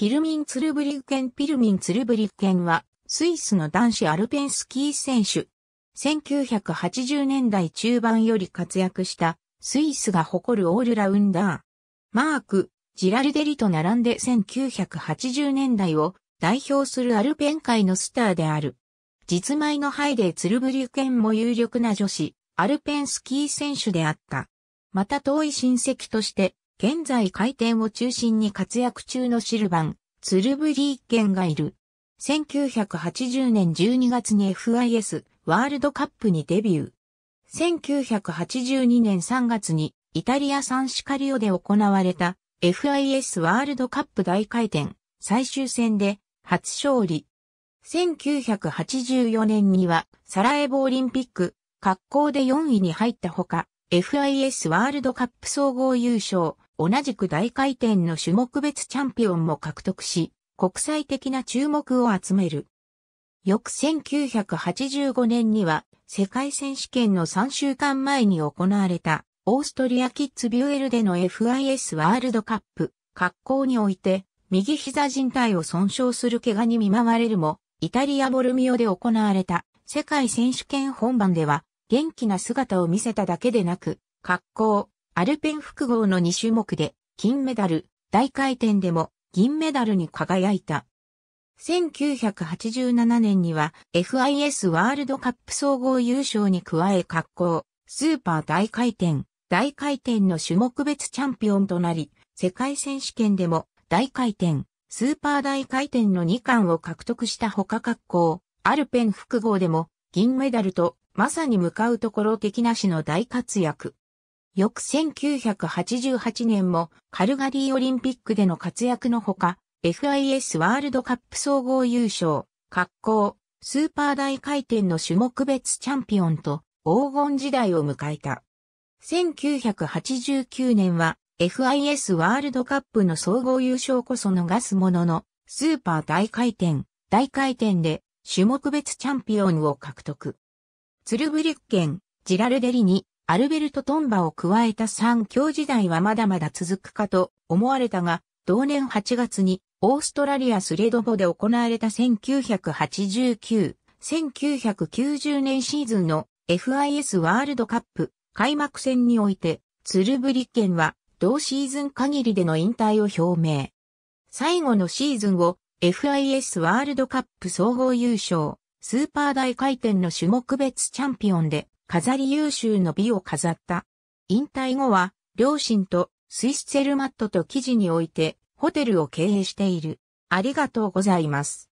ピルミン・ツルブリュケンピルミン・ツルブリュケンは、スイスの男子アルペンスキー選手。1980年代中盤より活躍した、スイスが誇るオールラウンダー。マーク、ジラルデリと並んで1980年代を代表するアルペン界のスターである。実前のハイデー・ツルブリュケンも有力な女子、アルペンスキー選手であった。また遠い親戚として、現在回転を中心に活躍中のシルバン、ツルブリーケンがいる。1980年12月に FIS ワールドカップにデビュー。1982年3月にイタリア産シカリオで行われた FIS ワールドカップ大回転最終戦で初勝利。1984年にはサラエボオリンピック格好で4位に入ったほか、FIS ワールドカップ総合優勝、同じく大回転の種目別チャンピオンも獲得し、国際的な注目を集める。翌1985年には、世界選手権の3週間前に行われた、オーストリアキッズビュエルでの FIS ワールドカップ、格好において、右膝靭帯を損傷する怪我に見舞われるも、イタリアボルミオで行われた世界選手権本番では、元気な姿を見せただけでなく、格好、アルペン複合の2種目で金メダル、大回転でも銀メダルに輝いた。1987年には FIS ワールドカップ総合優勝に加え格好、スーパー大回転、大回転の種目別チャンピオンとなり、世界選手権でも大回転、スーパー大回転の2冠を獲得したほか格好、アルペン複合でも銀メダルとまさに向かうところ的なしの大活躍。翌1988年もカルガリーオリンピックでの活躍のほか、FIS ワールドカップ総合優勝、格好、スーパー大回転の種目別チャンピオンと黄金時代を迎えた。1989年は FIS ワールドカップの総合優勝こそ逃すものの、スーパー大回転、大回転で種目別チャンピオンを獲得。ツルブリュッケン、ジラルデリにアルベルト・トンバを加えた三強時代はまだまだ続くかと思われたが、同年8月にオーストラリアスレドボで行われた1989、1990年シーズンの FIS ワールドカップ開幕戦において、ツルブリッケンは同シーズン限りでの引退を表明。最後のシーズンを FIS ワールドカップ総合優勝、スーパー大回転の種目別チャンピオンで飾り優秀の美を飾った。引退後は、両親とスイスツェルマットと記事において、ホテルを経営している。ありがとうございます。